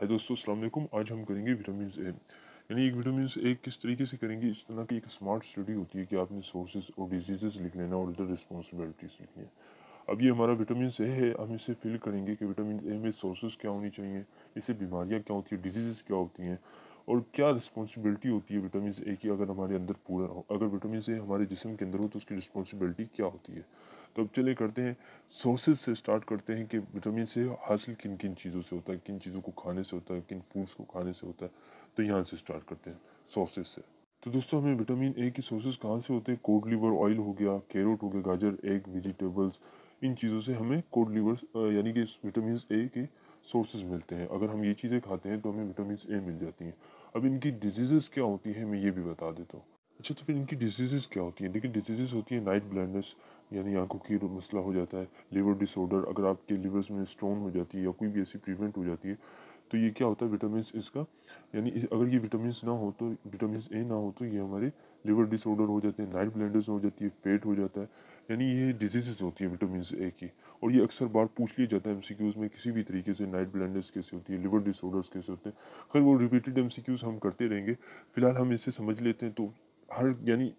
हाय दोस्तों अस्सलाम वालेकुम आज हम करेंगे विटामिन ए यानी एक विटामिन ए किस तरीके से करेंगे इस तरह की एक स्मार्ट स्टडी होती है कि आपने सोर्सेज और डिजीजेस लिख लेना और इधर रिस्पॉन्सिबिलिटीज लिखनी है अब ये हमारा विटामिन ए है हम इसे फिल करेंगे कि विटामिन ए में सोर्सेज क्या होनी चाहिए इससे बीमारियाँ क्या होती हैं डिजीज़ क्या होती हैं और क्या रिस्पॉन्सिबिलिटी होती है विटामिन ए की अगर हमारे अंदर पूरा हो अगर विटामिन ए हमारे जिसम के अंदर हो तो उसकी रिस्पॉन्सिबिलिटी क्या होती है तो अब चले करते हैं सोर्सेज से स्टार्ट करते हैं कि विटामिन से हासिल किन किन चीज़ों से होता है किन चीज़ों को खाने से होता है किन फूड्स को खाने से होता है तो यहाँ से स्टार्ट करते हैं सोर्सेज से तो दोस्तों हमें विटामिन ए की सोर्सेज कहाँ से होते हैं कोड लीवर ऑयल हो गया कैरोट हो गया गाजर एग वेजिटेबल्स इन चीज़ों से हमें कोड लीवर यानी कि विटामिन ए के सोर्सेज मिलते हैं अगर हम ये चीज़ें खाते हैं तो हमें विटामिन ए मिल जाती हैं अब इनकी डिजीज़ क्या होती हैं मैं ये भी बता देता हूँ अच्छा तो फिर इनकी डिजीज़ क्या होती हैं देखिए डिजीज़ होती हैं नाइट ब्लाइंडनेस यानी आंखों की मसला हो जाता है लिवर डिसऑर्डर अगर आपके लीवर्स में स्टोन हो जाती है या कोई भी ऐसी प्रीवेंट हो जाती है तो ये क्या होता है विटामिन इसका यानी अगर ये विटामिन ना हो तो विटामिन ए ना हो तो ये हमारे लिवर डिसऑर्डर हो जाते हैं नाइट ब्लाइंडर्स हो जाती है फेट हो जाता है यानी ये डिजीज़ होती है विटामिन ए की और ये अक्सर बार पूछ लिया जाता है एम में किसी भी तरीके से नाइट ब्लाइंडर्स कैसे होती है लिवर डिसऑर्डर्स कैसे होते हैं खैर वो रिपीटेड एम हम करते रहेंगे फिलहाल हम इसे समझ लेते हैं तो हर यानी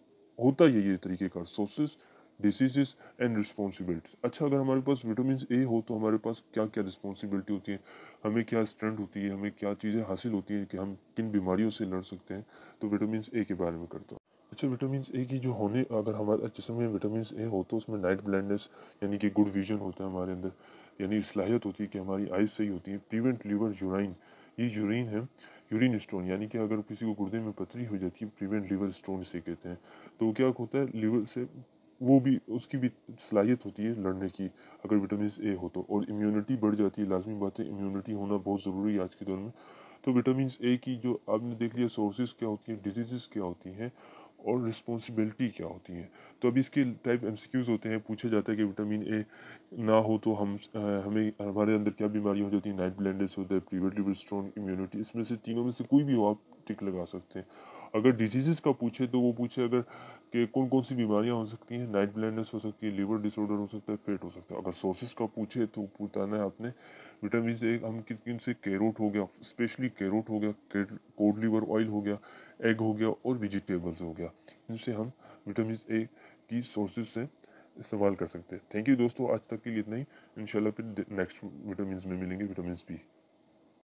होता है है तरीके का सोर्सेस डिसीजेस एंड रिस्पॉन्सिबिलिटीज अच्छा अगर हमारे पास विटामिन ए हो तो हमारे पास क्या क्या रिस्पॉन्सिबिलिटी होती है हमें क्या स्ट्रेंथ होती है हमें क्या चीज़ें हासिल होती हैं कि हम किन बीमारियों से लड़ सकते हैं तो विटामिन ए के बारे में करता हूँ अच्छा विटामिन ए की जो होने अगर हमारे जिसम में विटामिन ए हो तो उसमें नाइट ब्लाइंडनेस यानी कि गुड विजन होता है हमारे अंदर यानी सलाहियत होती है कि हमारी आइज सही होती है प्रीवेंट लीवर यूराइन ये यूरिन है यूरिन स्टोन यानी कि अगर किसी को गुर्दे में पथरी हो जाती है प्रिवेंट लीवर स्टोन से कहते हैं तो क्या होता है लीवर से वो भी उसकी भी सलाहियत होती है लड़ने की अगर विटामिन ए हो तो और इम्यूनिटी बढ़ जाती है लाजमी बात है इम्यूनिटी होना बहुत ज़रूरी है आज के दौर में तो विटामिन ए की जो आपने देख लिया सोर्सेज क्या होती हैं डिजीज़ क्या होती हैं और रिस्पॉन्सिबिलिटी क्या होती है तो अभी इसके टाइप एम होते हैं पूछा जाता है कि विटामिन ए ना हो तो हम आ, हमें हमारे अंदर क्या बीमारियाँ हो जाती हैं नाइट ब्लैंडेज होता है लिवर स्ट्रॉन्ग इम्यूनिटी इसमें से तीनों में से कोई भी हो आप टिक लगा सकते हैं अगर डिजीज़ का पूछे तो वो पूछे अगर कि कौन कौन सी बीमारियाँ हो सकती हैं नाइट ब्लाइंडनेस हो सकती है लीवर डिसऑर्डर हो सकता है फेट हो सकता है अगर सोर्सेज का पूछे तो बताना है आपने विटामिन ए हम किन किन से कैरोट हो गया स्पेशली कैरोट हो गया कोड लीवर ऑयल हो गया एग हो गया और वेजिटेबल्स हो गया इनसे हम विटामिन ए की सोर्सेज से इस्तेमाल कर सकते हैं थैंक यू दोस्तों आज तक के लिए इतना ही इंशाल्लाह फिर नेक्स्ट विटामिन में मिलेंगे विटामिन बी